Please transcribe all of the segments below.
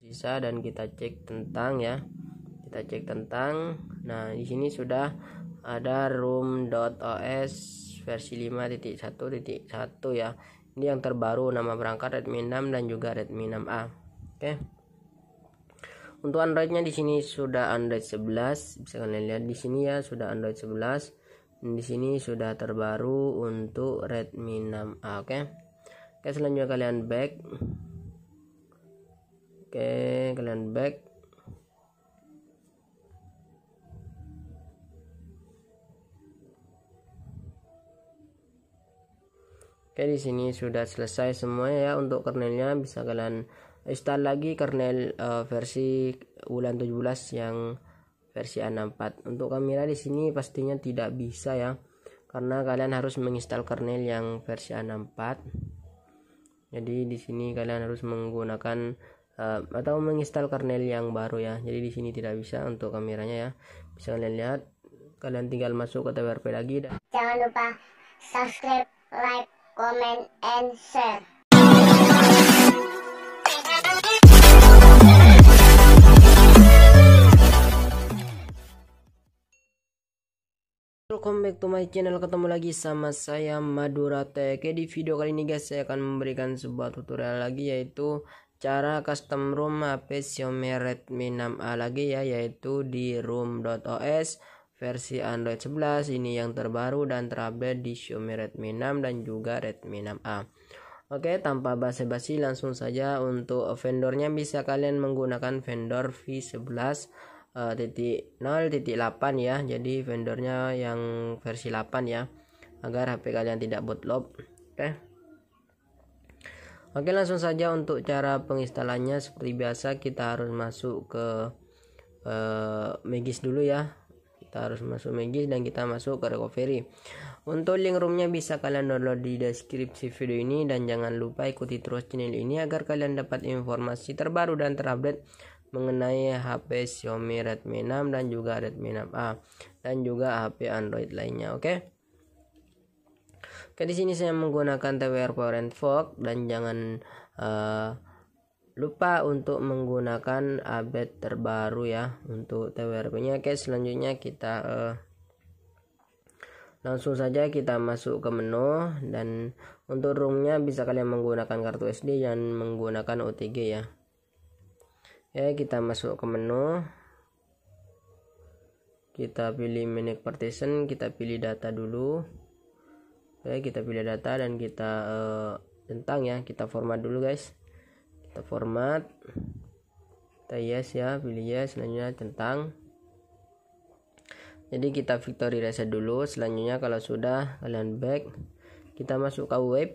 bisa dan kita cek tentang ya kita cek tentang nah di sini sudah ada room.os versi 5.1.1 ya ini yang terbaru nama perangkat Redmi 6 dan juga Redmi 6A oke okay. untuk Androidnya di sini sudah Android 11 bisa kalian lihat di sini ya sudah Android 11 dan di sini sudah terbaru untuk Redmi 6A oke okay. oke okay, selanjutnya kalian back oke kalian back Oke di sini sudah selesai semuanya ya untuk kernelnya bisa kalian install lagi kernel uh, versi bulan 17 yang versi A64. Untuk kamera di sini pastinya tidak bisa ya karena kalian harus menginstal kernel yang versi A64. Jadi di sini kalian harus menggunakan Eh, atau menginstal kernel yang baru ya jadi di sini tidak bisa untuk kameranya ya bisa kalian lihat kalian tinggal masuk ke TWRP lagi dan jangan lupa subscribe like comment and share Welcome back to my channel ketemu lagi sama saya Madura Tech di video kali ini guys saya akan memberikan sebuah tutorial lagi yaitu cara custom room HP Xiaomi Redmi 6A lagi ya yaitu di room.os versi Android 11 ini yang terbaru dan terupdate di Xiaomi Redmi 6 dan juga Redmi 6A Oke tanpa basa-basi langsung saja untuk vendornya bisa kalian menggunakan vendor V11 0 eh, titik 8 ya jadi vendornya yang versi 8 ya agar HP kalian tidak bootload oke okay. Oke langsung saja untuk cara penginstalannya seperti biasa kita harus masuk ke uh, Magis dulu ya kita harus masuk Magis dan kita masuk ke recovery untuk link roomnya bisa kalian download di deskripsi video ini dan jangan lupa ikuti terus channel ini agar kalian dapat informasi terbaru dan terupdate mengenai HP Xiaomi Redmi 6 dan juga Redmi 6A dan juga HP Android lainnya oke okay? Oke di sini saya menggunakan TWR Power and Fog dan jangan uh, lupa untuk menggunakan update terbaru ya untuk TWRP-nya. Oke selanjutnya kita uh, langsung saja kita masuk ke menu dan untuk roomnya bisa kalian menggunakan kartu SD dan menggunakan OTG ya. Ya kita masuk ke menu kita pilih Menu partition kita pilih data dulu Oke, kita pilih data dan kita uh, eh, centang ya. Kita format dulu, guys. Kita format. Kita yes ya, pilih yes, selanjutnya centang. Jadi kita victory reset dulu. Selanjutnya kalau sudah kalian back, kita masuk ke web.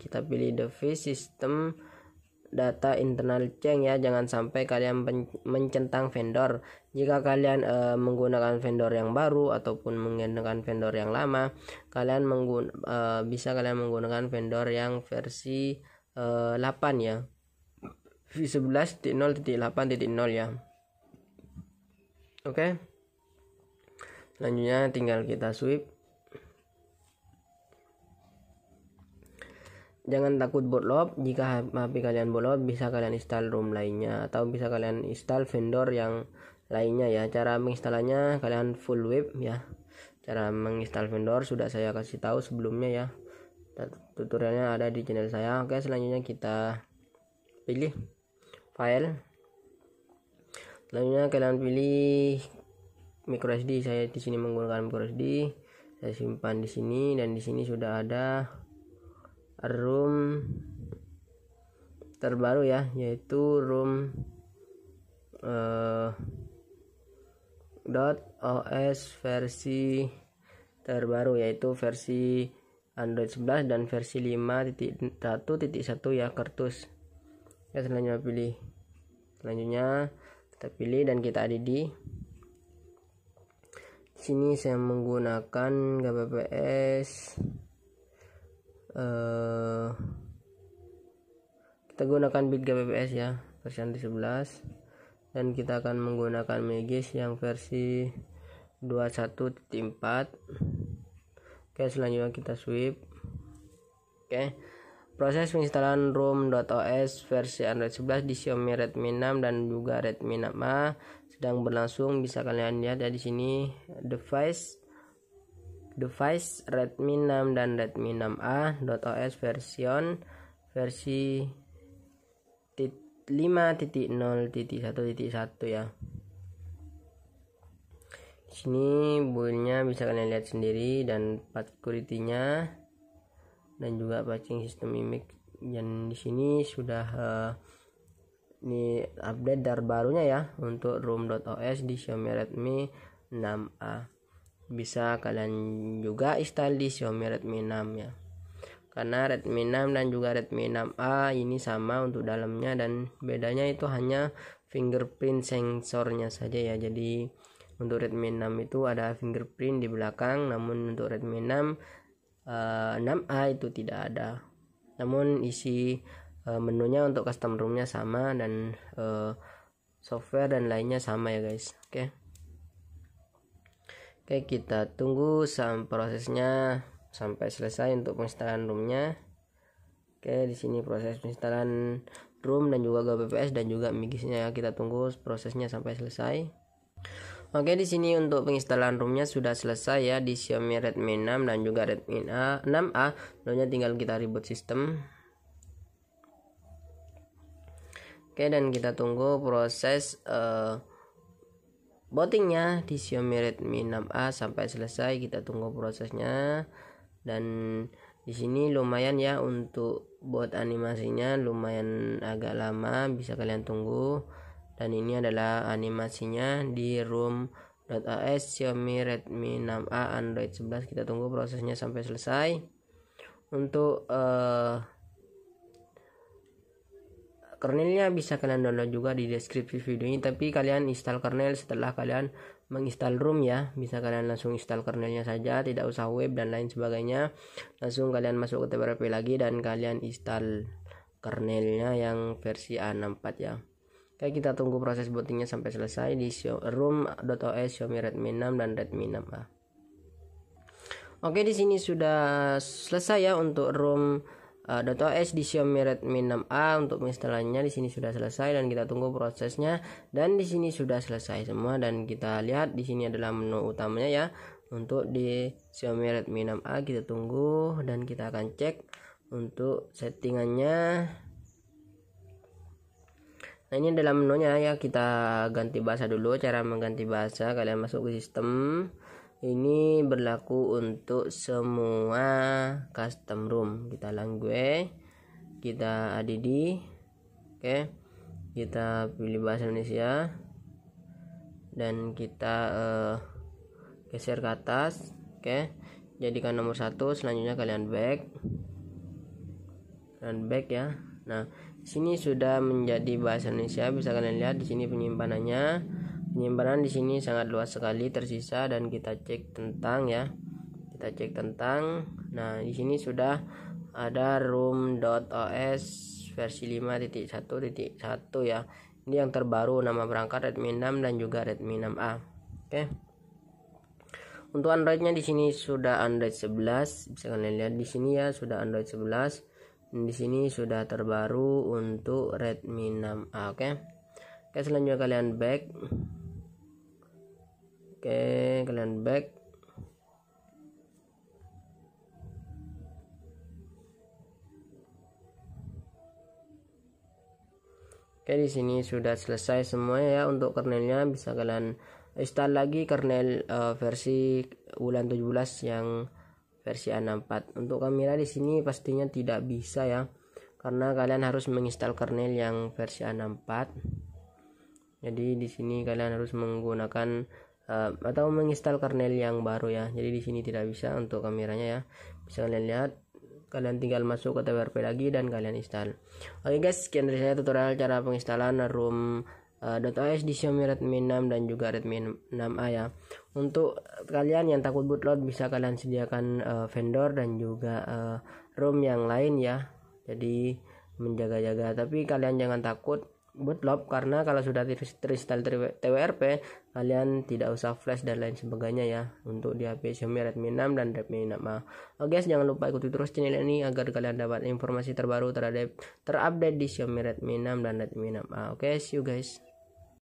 Kita pilih device system data internal ceng ya jangan sampai kalian mencentang vendor jika kalian e, menggunakan vendor yang baru ataupun menggunakan vendor yang lama kalian menggun, e, bisa kalian menggunakan vendor yang versi e, eh, 8 ya v11.0.8.0 ya oke okay. selanjutnya tinggal kita sweep Jangan takut bootloop jika HP kalian bootloop bisa kalian install ROM lainnya atau bisa kalian install vendor yang lainnya ya. Cara menginstalnya kalian full web ya. Cara menginstal vendor sudah saya kasih tahu sebelumnya ya. Tutorialnya ada di channel saya. Oke, selanjutnya kita pilih file. Selanjutnya kalian pilih micro sd Saya di sini menggunakan micro sd Saya simpan di sini dan di sini sudah ada room terbaru ya yaitu room uh, dot OS versi terbaru yaitu versi Android 11 dan versi 5.1.1 ya kertus ya selanjutnya pilih selanjutnya kita pilih dan kita add di sini saya menggunakan GBPS uh, kita gunakan bitga GBPS ya versi anti 11 dan kita akan menggunakan Megis yang versi 21.4 oke selanjutnya kita sweep oke proses penginstalan rom.os versi Android 11 di Xiaomi Redmi 6 dan juga Redmi 6A sedang berlangsung bisa kalian lihat ya di sini device device Redmi 6 dan Redmi 6A .os version versi 5.0.1.1 ya Di sini bullnya bisa kalian lihat sendiri dan security-nya dan juga patching sistem image yang di sini sudah uh, ini update dar barunya ya untuk room.os di Xiaomi Redmi 6A bisa kalian juga install di Xiaomi Redmi 6 ya karena Redmi 6 dan juga Redmi 6A ini sama untuk dalamnya dan bedanya itu hanya fingerprint sensornya saja ya jadi untuk Redmi 6 itu ada fingerprint di belakang namun untuk Redmi 6 uh, 6A itu tidak ada namun isi uh, menunya untuk custom roomnya sama dan uh, software dan lainnya sama ya guys oke okay. Oke kita tunggu sampai prosesnya sampai selesai untuk penginstalan roomnya Oke di sini proses penginstalan room dan juga bps dan juga migisnya kita tunggu prosesnya sampai selesai Oke di sini untuk penginstalan roomnya sudah selesai ya di Xiaomi Redmi 6 dan juga Redmi A, 6A Lalu tinggal kita reboot sistem Oke dan kita tunggu proses uh, botingnya di Xiaomi Redmi 6A sampai selesai kita tunggu prosesnya dan di sini lumayan ya untuk buat animasinya lumayan agak lama bisa kalian tunggu dan ini adalah animasinya di room.as Xiaomi Redmi 6A Android 11 kita tunggu prosesnya sampai selesai untuk uh, kernelnya bisa kalian download juga di deskripsi video ini tapi kalian install kernel setelah kalian menginstal room ya bisa kalian langsung install kernelnya saja tidak usah web dan lain sebagainya langsung kalian masuk ke TPRP lagi dan kalian install kernelnya yang versi A64 ya Oke kita tunggu proses bootingnya sampai selesai di room.os Xiaomi Redmi 6 dan Redmi 6A. Oke di sini sudah selesai ya untuk room uh, eh, .os di Xiaomi Redmi 6A untuk instalannya di sini sudah selesai dan kita tunggu prosesnya dan di sini sudah selesai semua dan kita lihat di sini adalah menu utamanya ya untuk di Xiaomi Redmi 6A kita tunggu dan kita akan cek untuk settingannya Nah ini dalam menunya ya kita ganti bahasa dulu cara mengganti bahasa kalian masuk ke sistem ini berlaku untuk semua custom room kita langgue, kita add oke kita pilih bahasa Indonesia dan kita uh, geser ke atas oke okay. jadikan nomor satu selanjutnya kalian back dan back ya nah sini sudah menjadi bahasa Indonesia bisa kalian lihat di sini penyimpanannya penyimpanan di sini sangat luas sekali tersisa dan kita cek tentang ya kita cek tentang nah di sini sudah ada os versi 5.1.1 ya ini yang terbaru nama perangkat Redmi 6 dan juga Redmi 6A oke okay. untuk Androidnya di sini sudah Android 11 bisa kalian lihat di sini ya sudah Android 11 dan di sini sudah terbaru untuk Redmi 6A oke okay. oke okay, selanjutnya kalian back oke kalian back Oke di sini sudah selesai semuanya ya untuk kernelnya bisa kalian install lagi kernel uh, versi bulan 17 yang versi A64. Untuk kamera di sini pastinya tidak bisa ya karena kalian harus menginstal kernel yang versi A64. Jadi di sini kalian harus menggunakan uh, atau menginstal kernel yang baru ya jadi di sini tidak bisa untuk kameranya ya bisa kalian lihat kalian tinggal masuk ke TWRP lagi dan kalian install oke okay guys sekian dari saya tutorial cara penginstalan room Uh, eh, .os di Xiaomi Redmi 6 dan juga Redmi 6A ya. Untuk kalian yang takut bootload bisa kalian sediakan uh, vendor dan juga uh, ROM yang lain ya. Jadi menjaga-jaga tapi kalian jangan takut lock karena kalau sudah terinstall TWRP kalian tidak usah flash dan lain sebagainya ya untuk di HP Xiaomi Redmi 6 dan Redmi 6A. Oke guys jangan lupa ikuti terus channel ini agar kalian dapat informasi terbaru terhadap terupdate di Xiaomi Redmi 6 dan Redmi 6A. Oke see you guys.